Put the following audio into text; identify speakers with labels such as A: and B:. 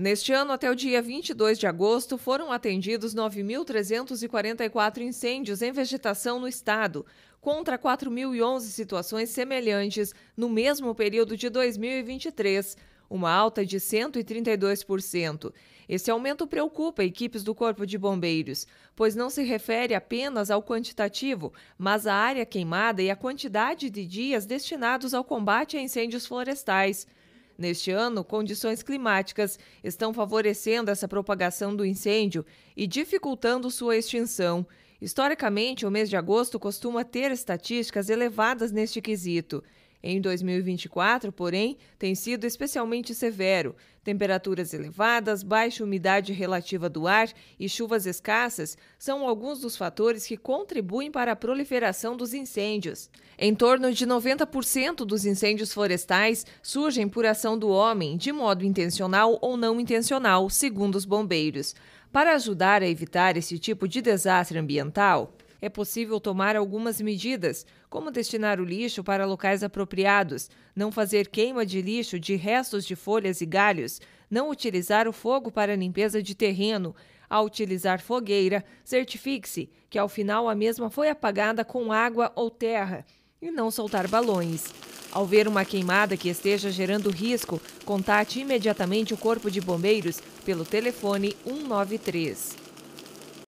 A: Neste ano, até o dia 22 de agosto, foram atendidos 9.344 incêndios em vegetação no estado, contra 4.011 situações semelhantes no mesmo período de 2023, uma alta de 132%. Esse aumento preocupa equipes do Corpo de Bombeiros, pois não se refere apenas ao quantitativo, mas à área queimada e à quantidade de dias destinados ao combate a incêndios florestais. Neste ano, condições climáticas estão favorecendo essa propagação do incêndio e dificultando sua extinção. Historicamente, o mês de agosto costuma ter estatísticas elevadas neste quesito. Em 2024, porém, tem sido especialmente severo. Temperaturas elevadas, baixa umidade relativa do ar e chuvas escassas são alguns dos fatores que contribuem para a proliferação dos incêndios. Em torno de 90% dos incêndios florestais surgem por ação do homem, de modo intencional ou não intencional, segundo os bombeiros. Para ajudar a evitar esse tipo de desastre ambiental, é possível tomar algumas medidas, como destinar o lixo para locais apropriados, não fazer queima de lixo de restos de folhas e galhos, não utilizar o fogo para limpeza de terreno. Ao utilizar fogueira, certifique-se que ao final a mesma foi apagada com água ou terra e não soltar balões. Ao ver uma queimada que esteja gerando risco, contate imediatamente o Corpo de Bombeiros pelo telefone 193.